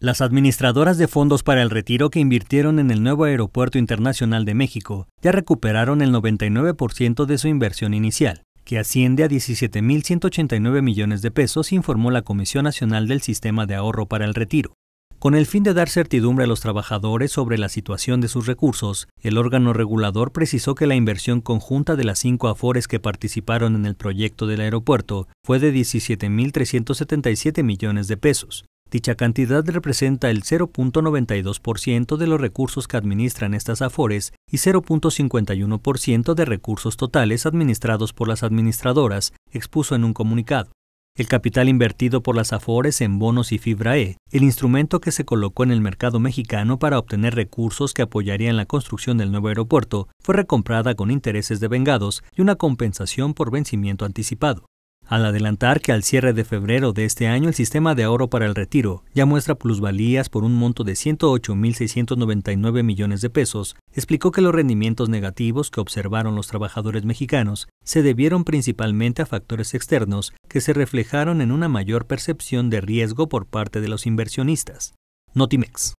Las administradoras de fondos para el retiro que invirtieron en el nuevo Aeropuerto Internacional de México ya recuperaron el 99% de su inversión inicial, que asciende a 17.189 millones de pesos, informó la Comisión Nacional del Sistema de Ahorro para el Retiro. Con el fin de dar certidumbre a los trabajadores sobre la situación de sus recursos, el órgano regulador precisó que la inversión conjunta de las cinco afores que participaron en el proyecto del aeropuerto fue de 17.377 millones de pesos, Dicha cantidad representa el 0.92% de los recursos que administran estas afores y 0.51% de recursos totales administrados por las administradoras, expuso en un comunicado. El capital invertido por las afores en bonos y fibra E, el instrumento que se colocó en el mercado mexicano para obtener recursos que apoyarían la construcción del nuevo aeropuerto, fue recomprada con intereses de vengados y una compensación por vencimiento anticipado al adelantar que al cierre de febrero de este año el sistema de ahorro para el retiro ya muestra plusvalías por un monto de 108.699 millones de pesos, explicó que los rendimientos negativos que observaron los trabajadores mexicanos se debieron principalmente a factores externos que se reflejaron en una mayor percepción de riesgo por parte de los inversionistas. Notimex.